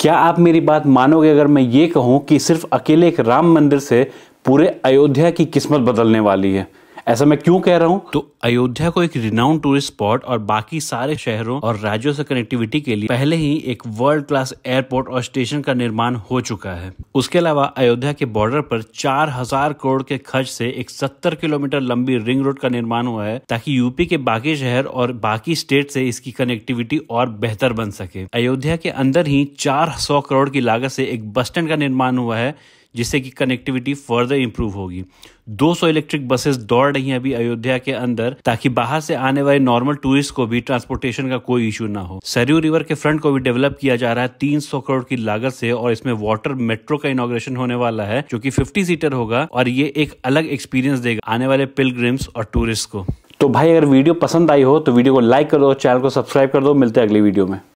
क्या आप मेरी बात मानोगे अगर मैं ये कहूँ कि सिर्फ अकेले एक राम मंदिर से पूरे अयोध्या की किस्मत बदलने वाली है ऐसा मैं क्यों कह रहा हूँ तो अयोध्या को एक रिनाउंड टूरिस्ट स्पॉट और बाकी सारे शहरों और राज्यों से कनेक्टिविटी के लिए पहले ही एक वर्ल्ड क्लास एयरपोर्ट और स्टेशन का निर्माण हो चुका है उसके अलावा अयोध्या के बॉर्डर पर चार हजार करोड़ के खर्च से एक सत्तर किलोमीटर लंबी रिंग रोड का निर्माण हुआ है ताकि यूपी के बाकी शहर और बाकी स्टेट से इसकी कनेक्टिविटी और बेहतर बन सके अयोध्या के अंदर ही चार सौ करोड़ की लागत से एक बस स्टैंड का निर्माण हुआ है जिससे कि कनेक्टिविटी फर्दर इंप्रूव होगी 200 इलेक्ट्रिक बसेस दौड़ रही हैं अभी अयोध्या के अंदर ताकि बाहर से आने वाले नॉर्मल टूरिस्ट को भी ट्रांसपोर्टेशन का कोई इशू ना हो सरयू रिवर के फ्रंट को भी डेवलप किया जा रहा है 300 करोड़ की लागत से और इसमें वाटर मेट्रो का इनोग्रेशन होने वाला है जो की फिफ्टी सीटर होगा और ये एक अलग एक्सपीरियंस देगा आने वाले पिलग्रिम्स और टूरिस्ट को तो भाई अगर वीडियो पसंद आई हो तो वीडियो को लाइक कर दो चैनल को सब्सक्राइब कर दो मिलते हैं अगली वीडियो में